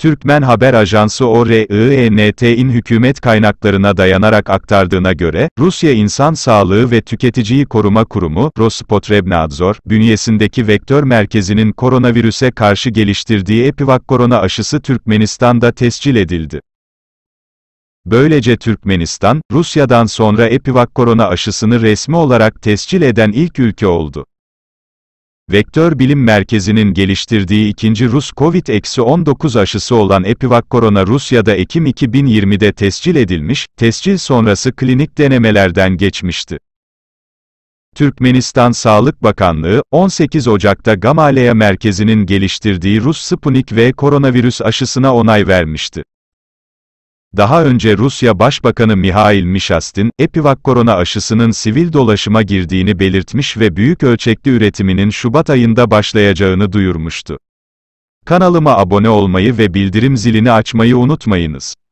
Türkmen Haber Ajansı ORINT'in hükümet kaynaklarına dayanarak aktardığına göre, Rusya İnsan Sağlığı ve Tüketiciyi Koruma Kurumu, Rospotrebnadzor, bünyesindeki vektör merkezinin koronavirüse karşı geliştirdiği Epivak korona aşısı Türkmenistan'da tescil edildi. Böylece Türkmenistan, Rusya'dan sonra Epivak korona aşısını resmi olarak tescil eden ilk ülke oldu. Vektör Bilim Merkezi'nin geliştirdiği ikinci Rus COVID-19 aşısı olan Epivac Corona Rusya'da Ekim 2020'de tescil edilmiş, tescil sonrası klinik denemelerden geçmişti. Türkmenistan Sağlık Bakanlığı, 18 Ocak'ta Gamaleya Merkezi'nin geliştirdiği Rus Sputnik V koronavirüs aşısına onay vermişti. Daha önce Rusya Başbakanı Mihail Mishastin, Epivak korona aşısının sivil dolaşıma girdiğini belirtmiş ve büyük ölçekli üretiminin Şubat ayında başlayacağını duyurmuştu. Kanalıma abone olmayı ve bildirim zilini açmayı unutmayınız.